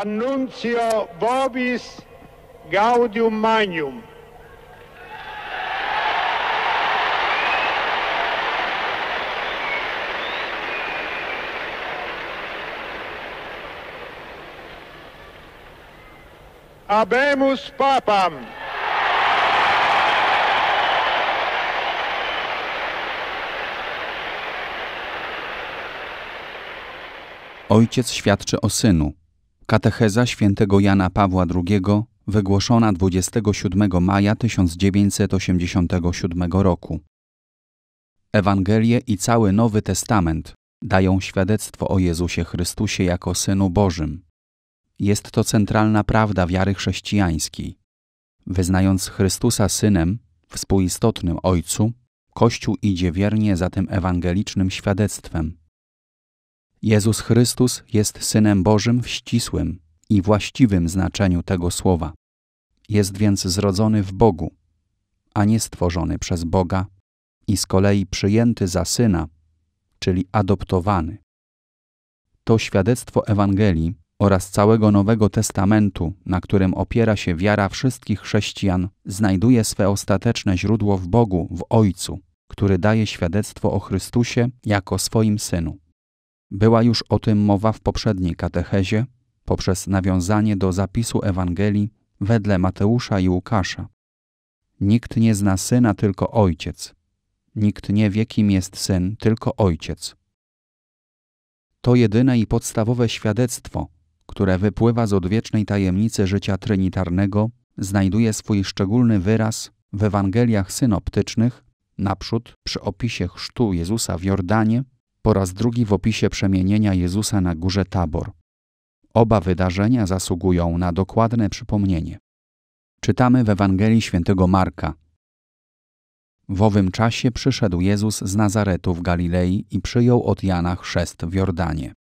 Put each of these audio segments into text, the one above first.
Annuncio Vobis Gaudium Magnum. Abemus Papam. Ojciec świadczy o synu. Katecheza świętego Jana Pawła II wygłoszona 27 maja 1987 roku. Ewangelie i cały Nowy Testament dają świadectwo o Jezusie Chrystusie jako Synu Bożym. Jest to centralna prawda wiary chrześcijańskiej. Wyznając Chrystusa Synem, współistotnym Ojcu, Kościół idzie wiernie za tym ewangelicznym świadectwem – Jezus Chrystus jest Synem Bożym w ścisłym i właściwym znaczeniu tego słowa. Jest więc zrodzony w Bogu, a nie stworzony przez Boga i z kolei przyjęty za Syna, czyli adoptowany. To świadectwo Ewangelii oraz całego Nowego Testamentu, na którym opiera się wiara wszystkich chrześcijan, znajduje swe ostateczne źródło w Bogu, w Ojcu, który daje świadectwo o Chrystusie jako swoim Synu. Była już o tym mowa w poprzedniej katechezie, poprzez nawiązanie do zapisu Ewangelii wedle Mateusza i Łukasza. Nikt nie zna syna, tylko ojciec. Nikt nie wie, kim jest syn, tylko ojciec. To jedyne i podstawowe świadectwo, które wypływa z odwiecznej tajemnicy życia trinitarnego, znajduje swój szczególny wyraz w Ewangeliach synoptycznych, naprzód przy opisie chrztu Jezusa w Jordanie, po raz drugi w opisie przemienienia Jezusa na górze Tabor. Oba wydarzenia zasługują na dokładne przypomnienie. Czytamy w Ewangelii Świętego Marka. W owym czasie przyszedł Jezus z Nazaretu w Galilei i przyjął od Jana chrzest w Jordanie.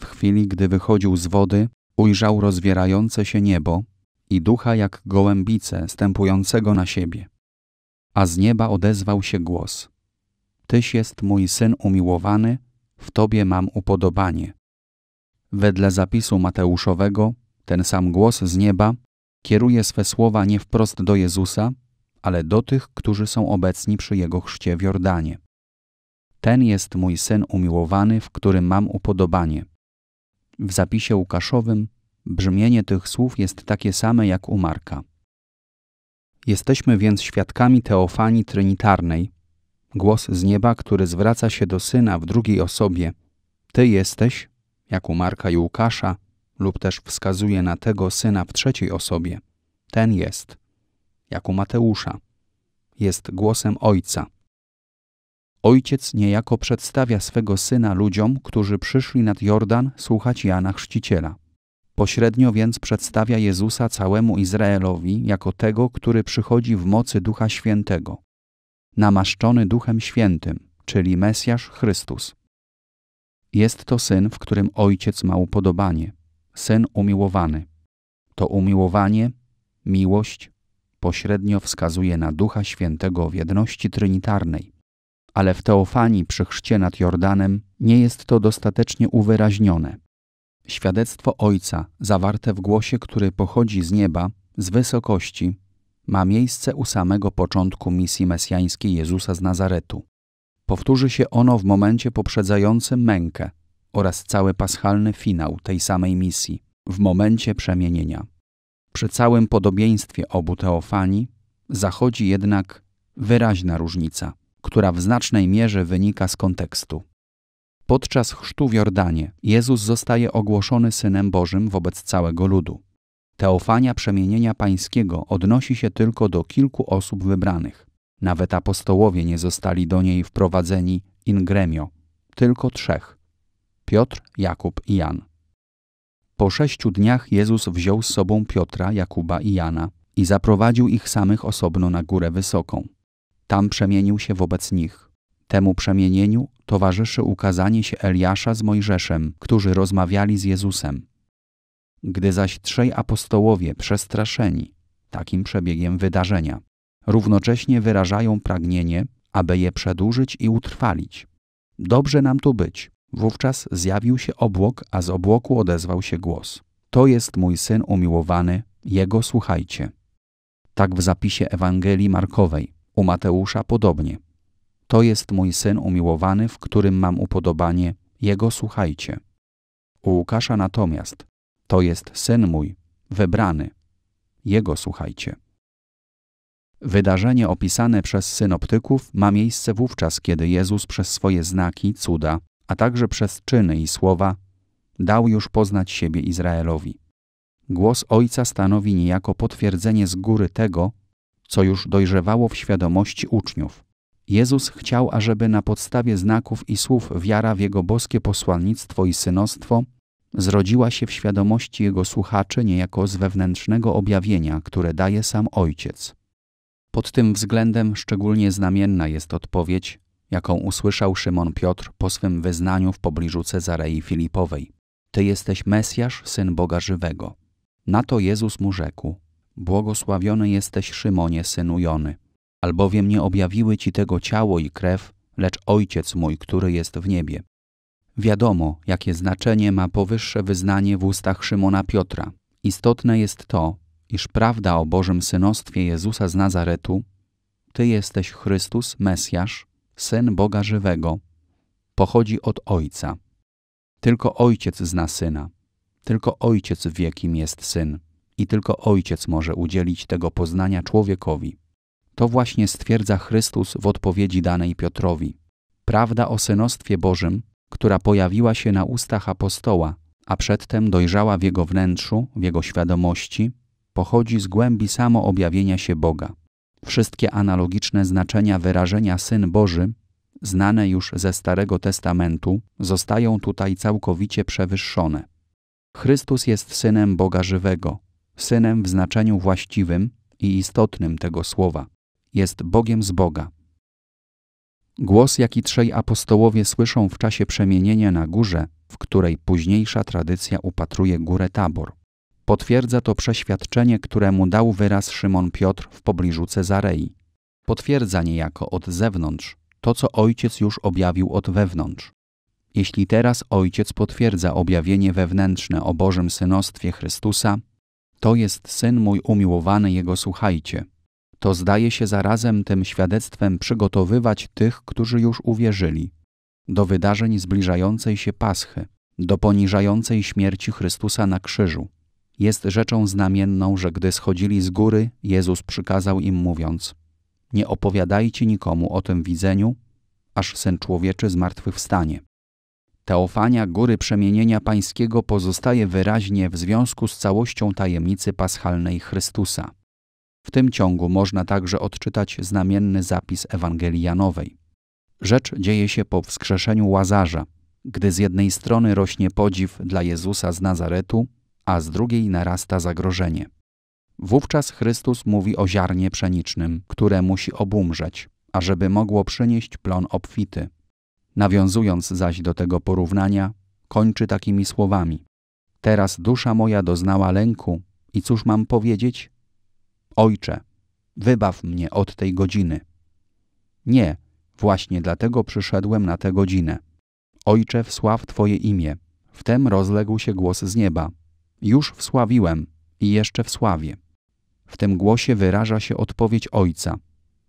W chwili, gdy wychodził z wody, ujrzał rozwierające się niebo i ducha jak gołębice stępującego na siebie. A z nieba odezwał się głos: Tyś jest mój syn umiłowany, w Tobie mam upodobanie. Wedle zapisu Mateuszowego, ten sam głos z nieba kieruje swe słowa nie wprost do Jezusa, ale do tych, którzy są obecni przy Jego chrzcie w Jordanie. Ten jest mój syn umiłowany, w którym mam upodobanie. W zapisie Łukaszowym brzmienie tych słów jest takie same jak u Marka. Jesteśmy więc świadkami teofanii trinitarnej, głos z nieba, który zwraca się do syna w drugiej osobie. Ty jesteś, jak u Marka i Łukasza, lub też wskazuje na tego syna w trzeciej osobie. Ten jest, jak u Mateusza, jest głosem Ojca. Ojciec niejako przedstawia swego syna ludziom, którzy przyszli nad Jordan słuchać Jana Chrzciciela. Pośrednio więc przedstawia Jezusa całemu Izraelowi jako tego, który przychodzi w mocy Ducha Świętego namaszczony Duchem Świętym, czyli Mesjasz Chrystus. Jest to syn, w którym ojciec ma upodobanie, syn umiłowany. To umiłowanie, miłość, pośrednio wskazuje na Ducha Świętego w jedności trynitarnej. Ale w Teofanii przy chrzcie nad Jordanem nie jest to dostatecznie uwyraźnione. Świadectwo Ojca, zawarte w głosie, który pochodzi z nieba, z wysokości, ma miejsce u samego początku misji mesjańskiej Jezusa z Nazaretu. Powtórzy się ono w momencie poprzedzającym mękę oraz cały paschalny finał tej samej misji, w momencie przemienienia. Przy całym podobieństwie obu teofanii zachodzi jednak wyraźna różnica, która w znacznej mierze wynika z kontekstu. Podczas chrztu w Jordanie Jezus zostaje ogłoszony Synem Bożym wobec całego ludu. Teofania przemienienia pańskiego odnosi się tylko do kilku osób wybranych. Nawet apostołowie nie zostali do niej wprowadzeni in gremio, tylko trzech: Piotr, Jakub i Jan. Po sześciu dniach Jezus wziął z sobą Piotra, Jakuba i Jana i zaprowadził ich samych osobno na górę wysoką. Tam przemienił się wobec nich. Temu przemienieniu towarzyszy ukazanie się Eliasza z Mojżeszem, którzy rozmawiali z Jezusem. Gdy zaś trzej apostołowie przestraszeni takim przebiegiem wydarzenia, równocześnie wyrażają pragnienie, aby je przedłużyć i utrwalić. Dobrze nam tu być. Wówczas zjawił się obłok, a z obłoku odezwał się głos. To jest mój syn umiłowany, jego słuchajcie. Tak w zapisie Ewangelii Markowej, u Mateusza podobnie. To jest mój syn umiłowany, w którym mam upodobanie, jego słuchajcie. U Łukasza natomiast to jest syn mój, wybrany. Jego słuchajcie. Wydarzenie opisane przez synoptyków ma miejsce wówczas, kiedy Jezus przez swoje znaki, cuda, a także przez czyny i słowa dał już poznać siebie Izraelowi. Głos Ojca stanowi niejako potwierdzenie z góry tego, co już dojrzewało w świadomości uczniów. Jezus chciał, ażeby na podstawie znaków i słów wiara w Jego boskie posłannictwo i synostwo zrodziła się w świadomości jego słuchaczy niejako z wewnętrznego objawienia, które daje sam ojciec. Pod tym względem szczególnie znamienna jest odpowiedź, jaką usłyszał Szymon Piotr po swym wyznaniu w pobliżu Cezarei Filipowej. Ty jesteś Mesjasz, Syn Boga Żywego. Na to Jezus mu rzekł, błogosławiony jesteś Szymonie, synu Jony, albowiem nie objawiły ci tego ciało i krew, lecz Ojciec mój, który jest w niebie. Wiadomo, jakie znaczenie ma powyższe wyznanie w ustach Szymona Piotra. Istotne jest to, iż prawda o Bożym synostwie Jezusa z Nazaretu Ty jesteś Chrystus, Mesjasz, Syn Boga Żywego, pochodzi od Ojca. Tylko Ojciec zna Syna, tylko Ojciec wie, kim jest Syn i tylko Ojciec może udzielić tego poznania człowiekowi. To właśnie stwierdza Chrystus w odpowiedzi danej Piotrowi. Prawda o synostwie Bożym która pojawiła się na ustach apostoła, a przedtem dojrzała w jego wnętrzu, w jego świadomości, pochodzi z głębi samoobjawienia się Boga. Wszystkie analogiczne znaczenia wyrażenia Syn Boży, znane już ze Starego Testamentu, zostają tutaj całkowicie przewyższone. Chrystus jest Synem Boga żywego, Synem w znaczeniu właściwym i istotnym tego słowa. Jest Bogiem z Boga, Głos, jaki trzej apostołowie słyszą w czasie przemienienia na górze, w której późniejsza tradycja upatruje górę Tabor. Potwierdza to przeświadczenie, któremu dał wyraz Szymon Piotr w pobliżu Cezarei. Potwierdza niejako od zewnątrz to, co ojciec już objawił od wewnątrz. Jeśli teraz ojciec potwierdza objawienie wewnętrzne o Bożym synostwie Chrystusa, to jest syn mój umiłowany, jego słuchajcie to zdaje się zarazem tym świadectwem przygotowywać tych, którzy już uwierzyli, do wydarzeń zbliżającej się Paschy, do poniżającej śmierci Chrystusa na krzyżu. Jest rzeczą znamienną, że gdy schodzili z góry, Jezus przykazał im mówiąc: Nie opowiadajcie nikomu o tym widzeniu, aż syn człowieczy zmartwychwstanie. Teofania góry przemienienia pańskiego pozostaje wyraźnie w związku z całością tajemnicy paschalnej Chrystusa. W tym ciągu można także odczytać znamienny zapis Ewangelii Janowej. Rzecz dzieje się po wskrzeszeniu Łazarza, gdy z jednej strony rośnie podziw dla Jezusa z Nazaretu, a z drugiej narasta zagrożenie. Wówczas Chrystus mówi o ziarnie pszenicznym, które musi obumrzeć, ażeby mogło przynieść plon obfity. Nawiązując zaś do tego porównania, kończy takimi słowami: Teraz dusza moja doznała lęku, i cóż mam powiedzieć? Ojcze, wybaw mnie od tej godziny. Nie, właśnie dlatego przyszedłem na tę godzinę. Ojcze, wsław Twoje imię. Wtem rozległ się głos z nieba. Już wsławiłem i jeszcze wsławię. W tym głosie wyraża się odpowiedź Ojca,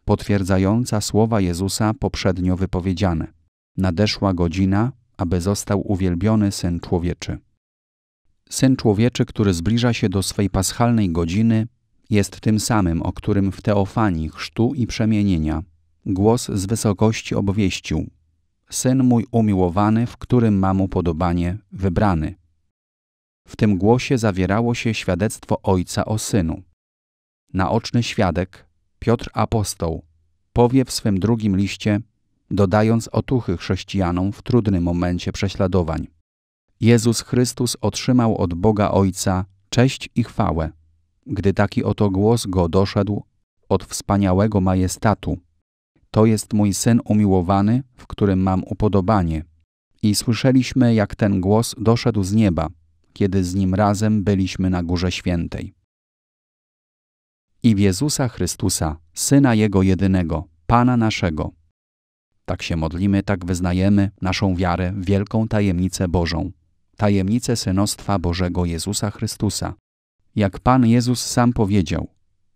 potwierdzająca słowa Jezusa poprzednio wypowiedziane. Nadeszła godzina, aby został uwielbiony Syn Człowieczy. Syn Człowieczy, który zbliża się do swej paschalnej godziny, jest tym samym, o którym w Teofanii chrztu i przemienienia głos z wysokości obwieścił. Syn mój umiłowany, w którym mam upodobanie, wybrany. W tym głosie zawierało się świadectwo Ojca o Synu. Naoczny świadek, Piotr Apostoł, powie w swym drugim liście, dodając otuchy chrześcijanom w trudnym momencie prześladowań. Jezus Chrystus otrzymał od Boga Ojca cześć i chwałę gdy taki oto głos go doszedł od wspaniałego majestatu. To jest mój syn umiłowany, w którym mam upodobanie. I słyszeliśmy, jak ten głos doszedł z nieba, kiedy z nim razem byliśmy na Górze Świętej. I w Jezusa Chrystusa, Syna Jego jedynego, Pana naszego. Tak się modlimy, tak wyznajemy naszą wiarę w wielką tajemnicę Bożą, tajemnicę synostwa Bożego Jezusa Chrystusa, jak Pan Jezus sam powiedział,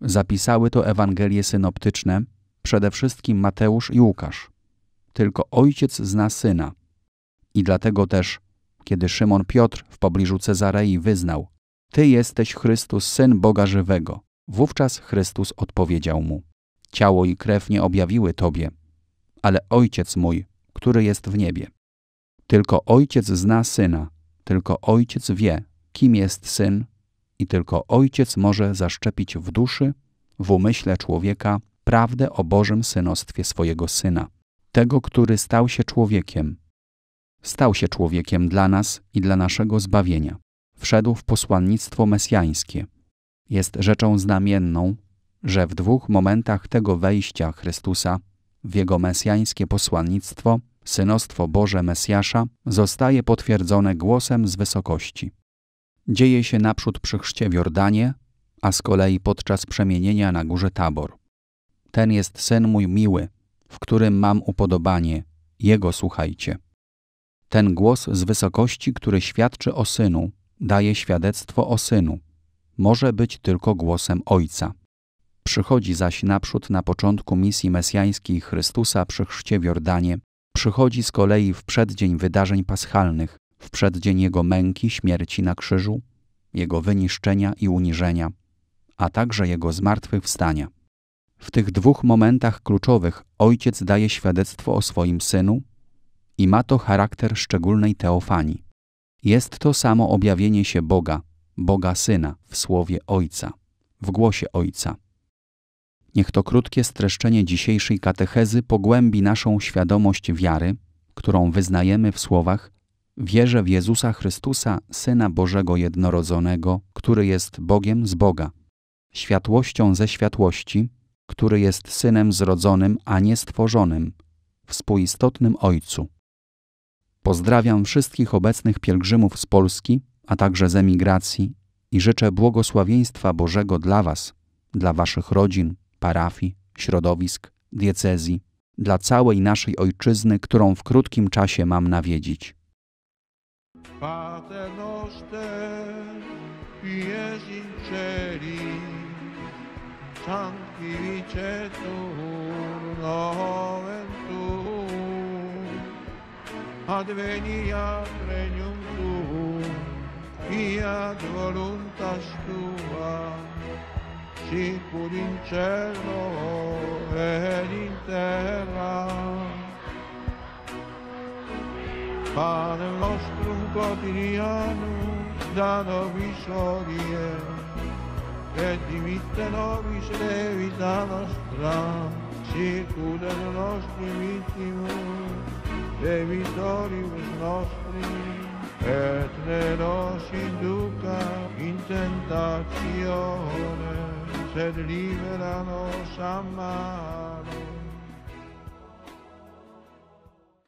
zapisały to Ewangelie synoptyczne, przede wszystkim Mateusz i Łukasz. Tylko Ojciec zna Syna. I dlatego też, kiedy Szymon Piotr w pobliżu Cezarei wyznał Ty jesteś Chrystus, Syn Boga Żywego, wówczas Chrystus odpowiedział mu Ciało i krew nie objawiły Tobie, ale Ojciec mój, który jest w niebie. Tylko Ojciec zna Syna, tylko Ojciec wie, kim jest Syn i tylko Ojciec może zaszczepić w duszy, w umyśle człowieka prawdę o Bożym synostwie swojego Syna, tego, który stał się człowiekiem. Stał się człowiekiem dla nas i dla naszego zbawienia. Wszedł w posłannictwo mesjańskie. Jest rzeczą znamienną, że w dwóch momentach tego wejścia Chrystusa w jego mesjańskie posłannictwo, synostwo Boże Mesjasza, zostaje potwierdzone głosem z wysokości dzieje się naprzód przy chrzcie w Jordanie, a z kolei podczas przemienienia na górze Tabor. Ten jest sen mój miły, w którym mam upodobanie, jego słuchajcie. Ten głos z wysokości, który świadczy o synu, daje świadectwo o synu. Może być tylko głosem ojca. Przychodzi zaś naprzód na początku misji mesjańskiej Chrystusa przy chrzcie w Jordanie, przychodzi z kolei w przeddzień wydarzeń paschalnych, w przeddzień Jego męki, śmierci na krzyżu, Jego wyniszczenia i uniżenia, a także Jego zmartwychwstania. W tych dwóch momentach kluczowych Ojciec daje świadectwo o swoim Synu i ma to charakter szczególnej teofanii. Jest to samo objawienie się Boga, Boga Syna w słowie Ojca, w głosie Ojca. Niech to krótkie streszczenie dzisiejszej katechezy pogłębi naszą świadomość wiary, którą wyznajemy w słowach Wierzę w Jezusa Chrystusa, Syna Bożego Jednorodzonego, który jest Bogiem z Boga, światłością ze światłości, który jest Synem zrodzonym, a nie stworzonym, współistotnym Ojcu. Pozdrawiam wszystkich obecnych pielgrzymów z Polski, a także z emigracji i życzę błogosławieństwa Bożego dla Was, dla Waszych rodzin, parafii, środowisk, diecezji, dla całej naszej ojczyzny, którą w krótkim czasie mam nawiedzić. Pater noster, ies in sancti sanctificetur nomen tuum, adveniat regnum tuum, fiat voluntas tua, sicur in cielo ed in terra. fare pane nostrum quotidiano, da nobis odie, e dimitte nobis debita nostra, sicude nostri vittimus, debitoribus nostri, e tre nos induca in tentazione, se libera nos a